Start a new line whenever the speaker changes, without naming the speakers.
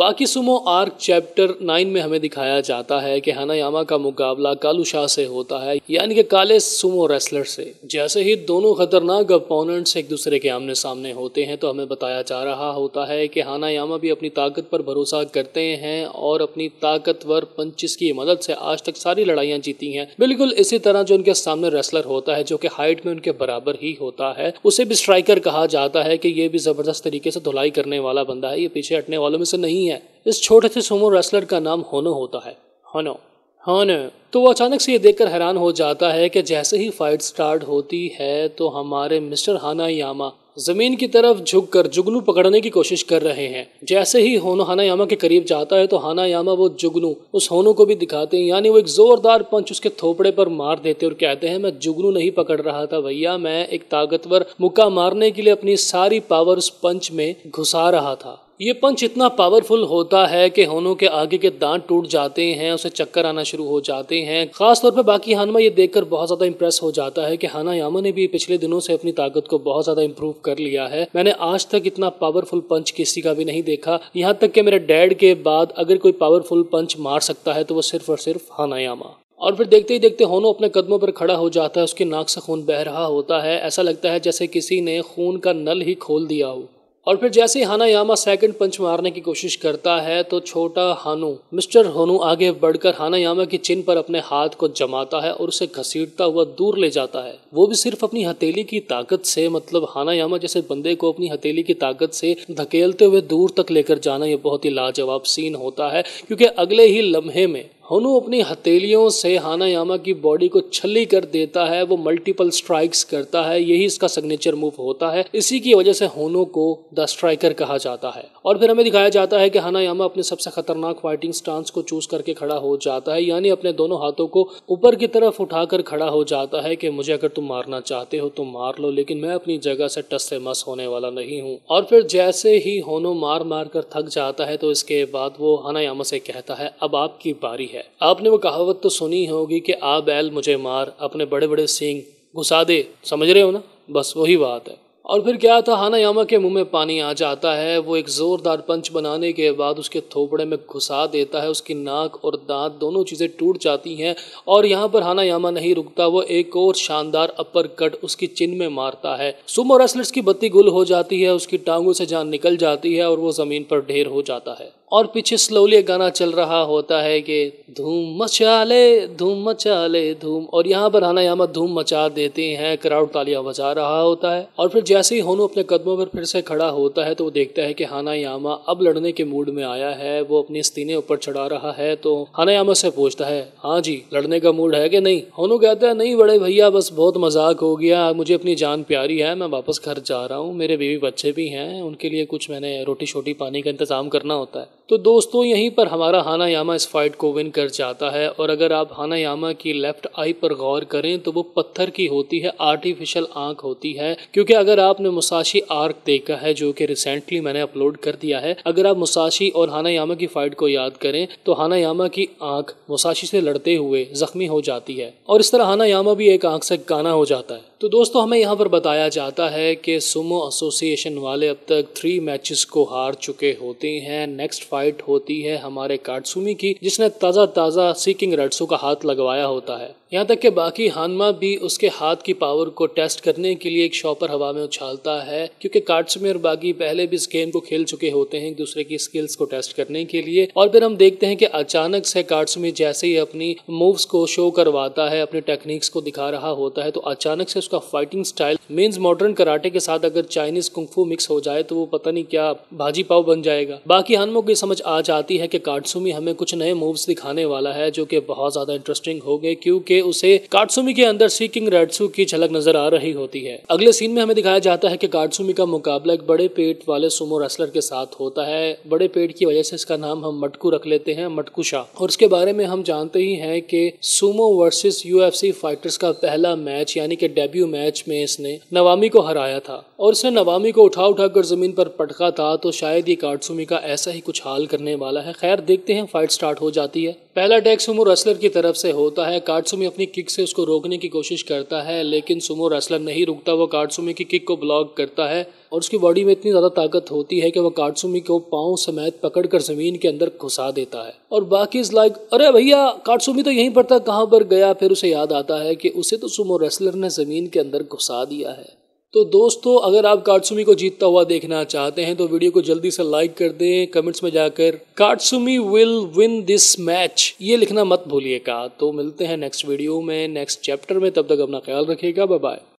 बाकी Sumo arc chapter nine में हमें दिखाया जाता है कि हनायामा का मुकाबला कालू शाह से होता है यानी कि काले सुमो रेसलर से जैसे ही दोनों खतरनाक अपोनेंट्स एक दूसरे के आमने सामने होते हैं तो हमें बताया जा रहा होता है कि हनायामा भी अपनी ताकत पर भरोसा करते हैं और अपनी ताकतवर पंचिस की मदद से आज तक सारी लड़ाइयाँ जीती हैं बिल्कुल इसी तरह जो उनके सामने रेसलर होता है जो कि हाइट में उनके बराबर ही होता है उसे भी स्ट्राइकर कहा जाता है कि ये भी जबरदस्त तरीके से धुलाई करने वाला बंदा है ये पीछे हटने वालों में से नहीं नहीं है इस छोटे से सुमो रेसलर का नाम होनो होता है होनो होनो तो वो अचानक से ये देखकर हैरान हो जाता है कि जैसे ही फाइट स्टार्ट होती है तो हमारे मिस्टर हाना यामा जमीन की तरफ झुककर जुगनू पकड़ने की कोशिश कर रहे हैं जैसे ही होनो हानायामा के करीब जाता है तो हानायामा वो जुगनू उस होनो को भी दिखाते हैं यानी वो एक जोरदार पंच उसके थोपड़े पर मार देते और कहते हैं मैं जुगनू नहीं पकड़ रहा था भैया मैं एक ताकतवर मुक्का मारने के लिए अपनी सारी पावर उस पंच में घुसा रहा था ये पंच इतना पावरफुल होता है कि होनों के आगे के दांत टूट जाते हैं उसे चक्कर आना शुरू हो जाते हैं खासतौर पर बाकी हानमा ये देखकर बहुत ज़्यादा इंप्रेस हो जाता है कि हाना यामा ने भी पिछले दिनों से अपनी ताकत को बहुत ज़्यादा इम्प्रूव कर लिया है मैंने आज तक इतना पावरफुल पंच किसी का भी नहीं देखा यहाँ तक कि मेरे डैड के बाद अगर कोई पावरफुल पंच मार सकता है तो वो सिर्फ और सिर्फ हानायामा और फिर देखते ही देखते होनो अपने कदमों पर खड़ा हो जाता है उसके नाक से खून बह रहा होता है ऐसा लगता है जैसे किसी ने खून का नल ही खोल दिया हो और फिर जैसे ही हानायामा सेकंड पंच मारने की कोशिश करता है तो छोटा हानू मिस्टर होनू आगे बढ़कर हाना यामा की चिन पर अपने हाथ को जमाता है और उसे घसीटता हुआ दूर ले जाता है वो भी सिर्फ अपनी हथेली की ताकत से मतलब हानायामा जैसे बंदे को अपनी हथेली की ताकत से धकेलते हुए दूर तक लेकर जाना ये बहुत ही लाजवाब सीन होता है क्योंकि अगले ही लम्हे में हनु अपनी हथेलियों से हानायामा की बॉडी को छली कर देता है वो मल्टीपल स्ट्राइक्स करता है यही इसका सिग्नेचर मूव होता है इसी की वजह से होनो को द स्ट्राइकर कहा जाता है और फिर हमें दिखाया जाता है कि हानायामा अपने सबसे खतरनाक फाइटिंग स्टांस को चूज करके खड़ा हो जाता है यानी अपने दोनों हाथों को ऊपर की तरफ उठाकर खड़ा हो जाता है कि मुझे अगर तुम मारना चाहते हो तो मार लो लेकिन मैं अपनी जगह से टस से मस होने वाला नहीं हूँ और फिर जैसे ही होनो मार मार कर थक जाता है तो इसके बाद वो हानायामा से कहता है अब आपकी बारी है है आपने वो कहावत तो सुनी होगी कि आ बैल मुझे मार अपने बड़े बड़े सींग घुसा दे समझ रहे हो ना बस वही बात है और फिर क्या था हाना यामा के मुंह में पानी आ जाता है वो एक ज़ोरदार पंच बनाने के बाद उसके थोपड़े में घुसा देता है उसकी नाक और दांत दोनों चीज़ें टूट जाती हैं और यहाँ पर हाना यामा नहीं रुकता वो एक और शानदार अपर कट उसकी चिन में मारता है सुमो रेसलर्स की बत्ती गुल हो जाती है उसकी टांगों से जान निकल जाती है और वो ज़मीन पर ढेर हो जाता है और पीछे स्लोली गाना चल रहा होता है कि धूम मचाले धूम मचाले धूम और यहाँ पर हाना यामा धूम मचा देते हैं क्राउड तालियां बजा रहा होता है और फिर जैसे ही होनो अपने कदमों पर फिर से खड़ा होता है तो वो देखता है कि हाना यामा अब लड़ने के मूड में आया है वो अपनी स्तीने ऊपर चढ़ा रहा है तो हाना यामा से पूछता है हाँ जी लड़ने का मूड है कि नहीं होनू कहता है नहीं बड़े भैया बस बहुत मजाक हो गया मुझे अपनी जान प्यारी है मैं वापस घर जा रहा हूँ मेरे बीवी बच्चे भी हैं उनके लिए कुछ मैंने रोटी शोटी पानी का इंतजाम करना होता है तो दोस्तों यहीं पर हमारा हाना यामा इस फाइट को विन कर कर जाता है और अगर आप हानायामा की लेफ्ट आई पर गौर करें तो वो पत्थर की होती है आर्टिफिशियल आंख होती है क्योंकि अगर आपने मुसाशी आर्क देखा है जो कि रिसेंटली मैंने अपलोड कर दिया है अगर आप मुसाशी और हानायामा की फाइट को याद करें तो हानायामा की आंख मुसाशी से लड़ते हुए जख्मी हो जाती है और इस तरह हानायामा भी एक आंख से गाना हो जाता है तो दोस्तों हमें यहाँ पर बताया जाता है कि सुमो एसोसिएशन वाले अब तक थ्री मैचेस को हार चुके होते हैं नेक्स्ट फाइट होती है हमारे कार्डसुमी की जिसने ताज़ा ताज़ा सीकिंग रेडसो का हाथ लगवाया होता है यहाँ तक कि बाकी हानमा भी उसके हाथ की पावर को टेस्ट करने के लिए एक शॉपर हवा में उछालता है क्योंकि कार्डसुमी और बागी पहले भी इस गेम को खेल चुके होते हैं एक दूसरे की स्किल्स को टेस्ट करने के लिए और फिर हम देखते हैं कि अचानक से कार्डसुमी जैसे ही अपनी मूव्स को शो करवाता है अपनी टेक्निक्स को दिखा रहा होता है तो अचानक से उसका फाइटिंग स्टाइल मेंस मॉडर्न कराटे के साथ अगर चाइनीज कुंफू मिक्स हो जाए तो वो पता नहीं क्या भाजी पाव बन जाएगा बाकी हनमो की समझ आ जाती है कि काटसुमी हमें कुछ नए मूव्स दिखाने वाला है जो कि बहुत ज्यादा इंटरेस्टिंग हो गए क्योंकि उसे काटसुमी के अंदर सीकिंग रेडसू की झलक नजर आ रही होती है अगले सीन में हमें दिखाया जाता है कि काटसुमी का मुकाबला एक बड़े पेट वाले सुमो रेसलर के साथ होता है बड़े पेट की वजह से इसका नाम हम मटकू रख लेते हैं मटकू शाह और इसके बारे में हम जानते ही हैं कि सुमो वर्सेस यूएफसी फाइटर्स का पहला मैच यानी कि डेब्यू डेब्यू मैच में इसने नवामी को हराया था और इसने नवामी को उठा उठा कर ज़मीन पर पटका था तो शायद ये कार्डसुमी का ऐसा ही कुछ हाल करने वाला है खैर देखते हैं फाइट स्टार्ट हो जाती है पहला अटैक सुमो रसलर की तरफ से होता है कार्डसुमी अपनी किक से उसको रोकने की कोशिश करता है लेकिन सुमो रसलर नहीं रुकता वो कार्डसुमी की किक को ब्लॉक करता है और उसकी बॉडी में इतनी ज़्यादा ताकत होती है कि वो कार्डसुमी को पाँव समेत पकड़कर ज़मीन के अंदर घुसा देता है और बाकी इज़ लाइक अरे भैया कार्डसुमी तो यहीं पर था कहाँ पर गया फिर उसे याद आता है कि उसे तो सुमो रेसलर ने ज़मीन के अंदर घुसा दिया है तो दोस्तों अगर आप कार्डसुमी को जीतता हुआ देखना चाहते हैं तो वीडियो को जल्दी से लाइक कर दें कमेंट्स में जाकर कार्डसुमी विल विन दिस मैच ये लिखना मत भूलिएगा तो मिलते हैं नेक्स्ट वीडियो में नेक्स्ट चैप्टर में तब तक अपना ख्याल रखिएगा बाय बाय